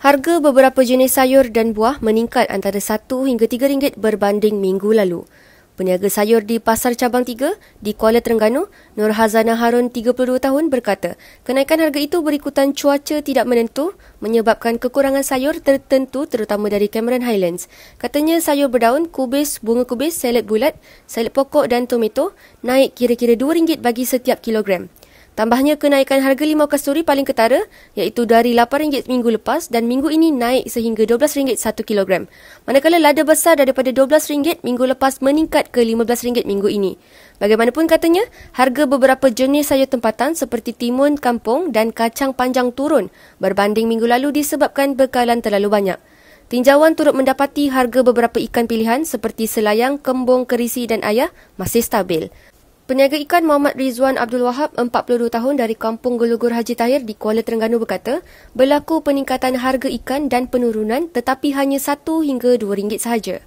Harga beberapa jenis sayur dan buah meningkat antara RM1 hingga rm ringgit berbanding minggu lalu. Peniaga sayur di Pasar Cabang 3 di Kuala Terengganu, Nur Hazana Harun 32 tahun berkata, kenaikan harga itu berikutan cuaca tidak menentu menyebabkan kekurangan sayur tertentu terutama dari Cameron Highlands. Katanya sayur berdaun, kubis, bunga kubis, salad bulat, salad pokok dan tomato naik kira-kira RM2 bagi setiap kilogram. Tambahnya kenaikan harga limau kasturi paling ketara iaitu dari RM8 minggu lepas dan minggu ini naik sehingga RM12 satu kilogram. Manakala lada besar daripada RM12 minggu lepas meningkat ke RM15 minggu ini. Bagaimanapun katanya, harga beberapa jenis sayur tempatan seperti timun kampung dan kacang panjang turun berbanding minggu lalu disebabkan bekalan terlalu banyak. Tinjauan turut mendapati harga beberapa ikan pilihan seperti selayang, kembung, kerisi dan ayah masih stabil. Peniaga ikan Muhammad Rizwan Abdul Wahab, 42 tahun dari Kampung Gelugur Haji Tahir di Kuala Terengganu berkata, berlaku peningkatan harga ikan dan penurunan tetapi hanya 1 hingga 2 ringgit sahaja.